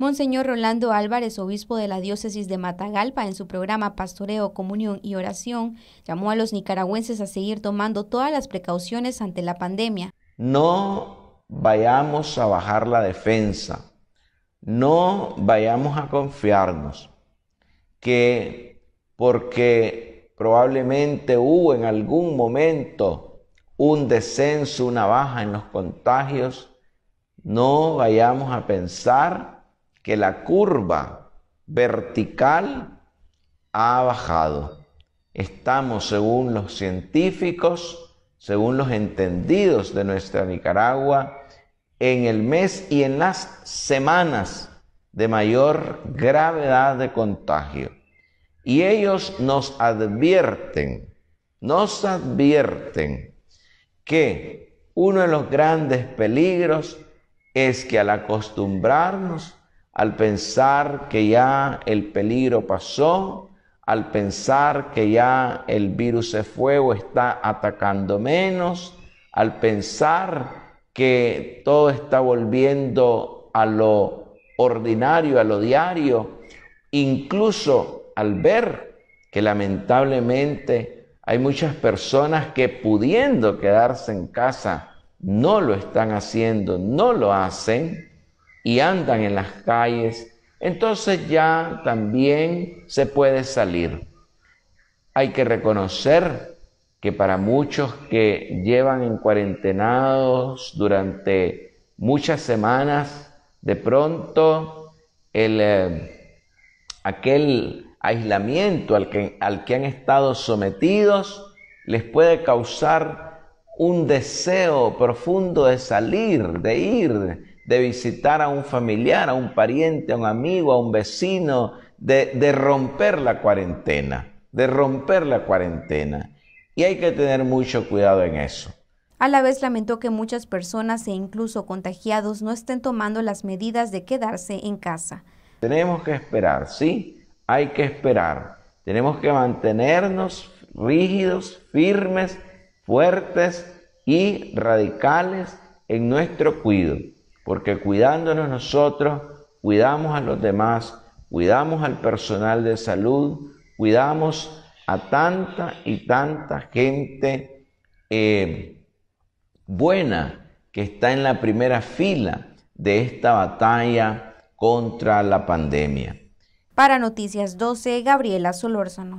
Monseñor Rolando Álvarez, obispo de la diócesis de Matagalpa, en su programa Pastoreo, Comunión y Oración, llamó a los nicaragüenses a seguir tomando todas las precauciones ante la pandemia. No vayamos a bajar la defensa, no vayamos a confiarnos que porque probablemente hubo en algún momento un descenso, una baja en los contagios, no vayamos a pensar que la curva vertical ha bajado. Estamos, según los científicos, según los entendidos de nuestra Nicaragua, en el mes y en las semanas de mayor gravedad de contagio. Y ellos nos advierten, nos advierten que uno de los grandes peligros es que al acostumbrarnos al pensar que ya el peligro pasó, al pensar que ya el virus de fuego está atacando menos, al pensar que todo está volviendo a lo ordinario, a lo diario, incluso al ver que lamentablemente hay muchas personas que pudiendo quedarse en casa no lo están haciendo, no lo hacen, y andan en las calles, entonces ya también se puede salir. Hay que reconocer que para muchos que llevan en cuarentenados durante muchas semanas, de pronto el, eh, aquel aislamiento al que, al que han estado sometidos les puede causar un deseo profundo de salir, de ir, de visitar a un familiar, a un pariente, a un amigo, a un vecino, de, romper la cuarentena, de romper la cuarentena. Y hay que tener mucho cuidado en eso. A la vez lamentó que muchas personas e incluso contagiados no estén tomando las medidas de quedarse en casa. Tenemos que esperar, sí, hay que esperar. Tenemos que mantenernos rígidos, firmes, fuertes y radicales en nuestro cuidado porque cuidándonos nosotros, cuidamos a los demás, cuidamos al personal de salud, cuidamos a tanta y tanta gente eh, buena que está en la primera fila de esta batalla contra la pandemia. Para Noticias 12, Gabriela Solórzano.